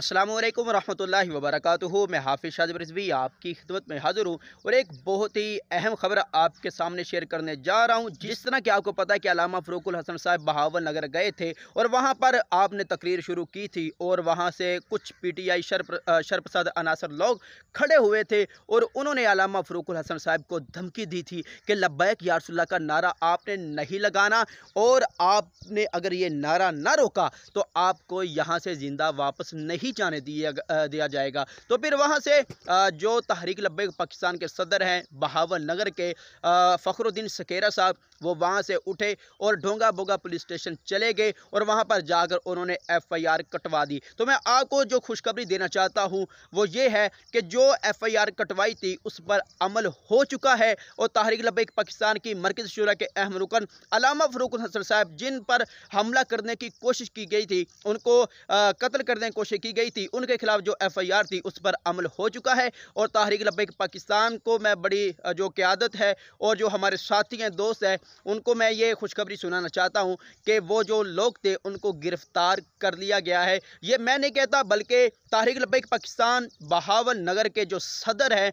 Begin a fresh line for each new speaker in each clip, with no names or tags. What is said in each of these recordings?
अस्सलाम वालेकुम रहमतुल्लाहि मैं हाफिज़ शाजिब रिजवी आपकी खिदमत में हाज़िर हूँ और एक बहुत ही अहम खबर आपके सामने शेयर करने जा रहा हूँ जिस तरह कि आपको पता है कि अलामा फ़रूकुल हसन साहब बहावल नगर गए थे और वहाँ पर आपने तकरीर शुरू की थी और वहाँ से कुछ पी टी आई शर शर्पसद अनासर लोग खड़े हुए थे और उन्होंने अलामा फ़रूकुल हसन साहब को धमकी दी थी कि लब्बैक यारसुल्ला का नारा आपने नहीं लगाना और आपने अगर ये नारा ना रोका तो आपको यहाँ से ज़िंदा वापस नहीं नहीं जाने दिया दिया जाएगा तो फिर वहाँ से जो तहरीक लब्बे पाकिस्तान के सदर हैं बहावल नगर के फ़खरुद्दीन सकेरा साहब वो वहाँ से उठे और ढोंगा बोगा पुलिस स्टेशन चले गए और वहाँ पर जाकर उन्होंने एफआईआर कटवा दी तो मैं आपको जो खुशखबरी देना चाहता हूँ वो ये है कि जो एफआईआर कटवाई थी उस पर अमल हो चुका है और तहरीक लबैक पाकिस्तान की मरकज़ शुरा के अहम रुकन अलामा फ़रूक हसन साहब जिन पर हमला करने की कोशिश की गई थी उनको कत्ल करने की कोशिश की की गई थी उनके खिलाफ जो एफआईआर थी उस पर अमल हो चुका है और तहरीक लब्बैक पाकिस्तान को मैं बड़ी जो क्यादत है और जो हमारे साथी हैं दोस्त हैं उनको मैं ये खुशखबरी सुनाना चाहता हूँ कि वो जो लोग थे उनको गिरफ्तार कर लिया गया है ये मैं नहीं कहता बल्कि तहरीक लब्बैक पाकिस्तान बहावन नगर के जो सदर हैं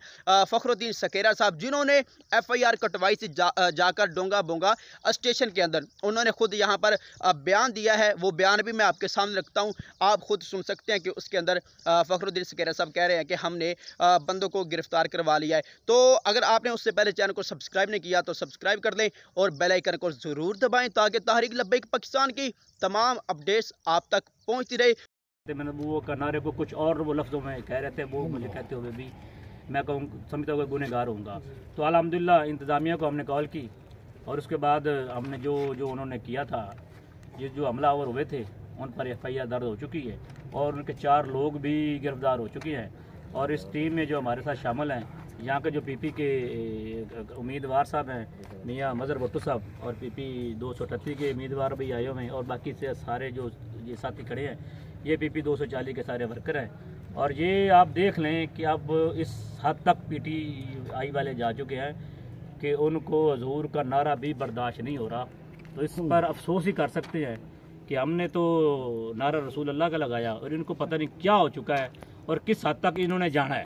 फ़खरुद्दीन सकेरा साहब जिन्होंने एफ आई आर कटवाई से जा, जाकर डोंगा बोंगा स्टेशन के अंदर उन्होंने खुद यहाँ पर बयान दिया है वो बयान भी मैं आपके सामने रखता हूँ आप खुद सुन सकते हैं कि उसके अंदर फ़खरुद्दीन सकेरा साहब कह रहे हैं कि हमने बंदों को गिरफ्तार करवा लिया है तो अगर आपने उससे पहले चैनल को सब्सक्राइब नहीं किया तो सब्सक्राइब कर लें और बेलाइकन को ज़रूर दबाएँ ताकि तहरीक लब्बैक पाकिस्तान की तमाम अपडेट्स आप तक पहुँचती रहे मैंने वो
करनारे को कुछ और वो लफ्ज़ों में कह रहे थे वो मुझे कहते हुए भी मैं कहूँ समझता हुआ गुनहगार होऊंगा तो अलहमदिल्ला इंतज़ामिया को हमने कॉल की और उसके बाद हमने जो जो उन्होंने किया था ये जो हमलावर हुए थे उन पर एफ आई आर दर्ज हो चुकी है और उनके चार लोग भी गिरफ्तार हो चुके हैं और इस टीम में जो हमारे साथ शामिल हैं यहाँ के जो पीपी के उम्मीदवार साहब हैं मियाँ मज़र भुट्टू साहब और पीपी दो सौ के उम्मीदवार भी आए हुए हैं और बाकी से सारे जो ये साथी खड़े हैं ये पीपी 240 के सारे वर्कर हैं और ये आप देख लें कि अब इस हद तक पीटी आई वाले जा चुके हैं कि उनको हजूर का नारा भी बर्दाश्त नहीं हो रहा तो इस पर अफसोस ही कर सकते हैं कि हमने तो नारा रसूल अल्लाह का लगाया और इनको पता नहीं क्या हो चुका है और किस हद तक इन्होंने जाना है